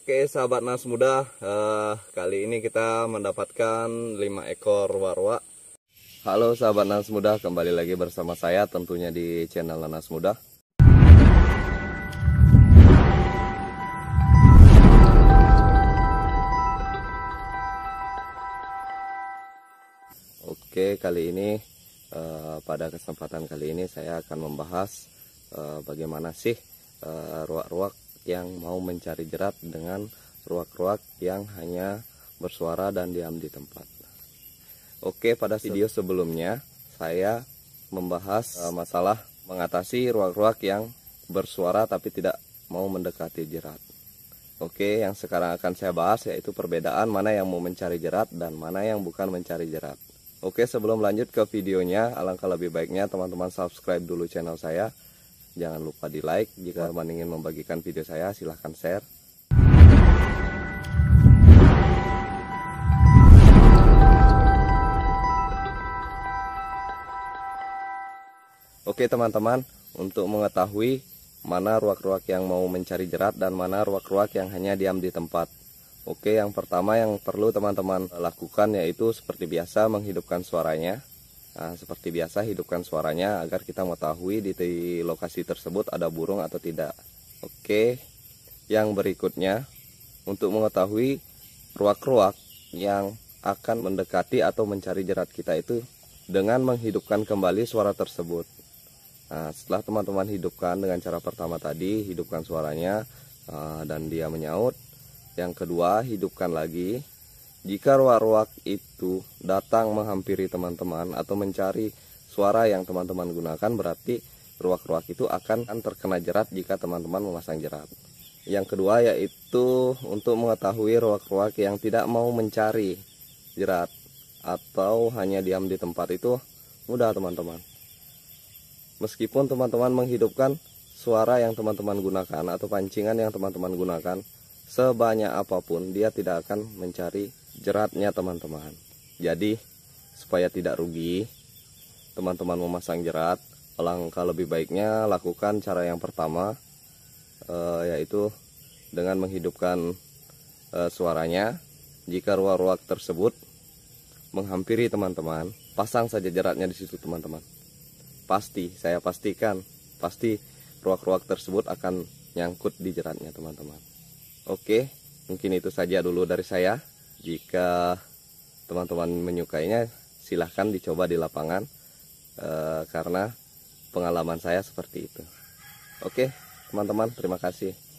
Oke sahabat nas muda, uh, kali ini kita mendapatkan 5 ekor warwa. Halo sahabat nas muda, kembali lagi bersama saya tentunya di channel Nas Muda. Oke, kali ini uh, pada kesempatan kali ini saya akan membahas uh, bagaimana sih ruak-ruak yang mau mencari jerat dengan ruak-ruak yang hanya bersuara dan diam di tempat. Oke, pada video sebelumnya saya membahas e, masalah mengatasi ruak-ruak yang bersuara tapi tidak mau mendekati jerat. Oke, yang sekarang akan saya bahas yaitu perbedaan mana yang mau mencari jerat dan mana yang bukan mencari jerat. Oke, sebelum lanjut ke videonya, alangkah lebih baiknya teman-teman subscribe dulu channel saya Jangan lupa di like. Jika teman ingin membagikan video saya, silahkan share. Oke teman-teman, untuk mengetahui mana ruak-ruak yang mau mencari jerat dan mana ruak-ruak yang hanya diam di tempat. Oke, yang pertama yang perlu teman-teman lakukan yaitu seperti biasa menghidupkan suaranya. Nah, seperti biasa hidupkan suaranya agar kita mengetahui di lokasi tersebut ada burung atau tidak. Oke. Yang berikutnya untuk mengetahui ruak-ruak yang akan mendekati atau mencari jerat kita itu dengan menghidupkan kembali suara tersebut. Nah, setelah teman-teman hidupkan dengan cara pertama tadi, hidupkan suaranya eh, dan dia menyaut. Yang kedua, hidupkan lagi jika ruak-ruak itu datang menghampiri teman-teman atau mencari suara yang teman-teman gunakan berarti ruak-ruak itu akan terkena jerat jika teman-teman memasang jerat. Yang kedua yaitu untuk mengetahui ruak-ruak yang tidak mau mencari jerat atau hanya diam di tempat itu mudah teman-teman. Meskipun teman-teman menghidupkan suara yang teman-teman gunakan atau pancingan yang teman-teman gunakan, sebanyak apapun dia tidak akan mencari jeratnya teman-teman jadi supaya tidak rugi teman-teman memasang jerat alangkah lebih baiknya lakukan cara yang pertama e, yaitu dengan menghidupkan e, suaranya jika ruak-ruak tersebut menghampiri teman-teman pasang saja jeratnya di situ teman-teman pasti saya pastikan pasti ruak-ruak tersebut akan nyangkut di jeratnya teman-teman Oke, mungkin itu saja dulu dari saya. Jika teman-teman menyukainya, silahkan dicoba di lapangan e, karena pengalaman saya seperti itu. Oke, teman-teman, terima kasih.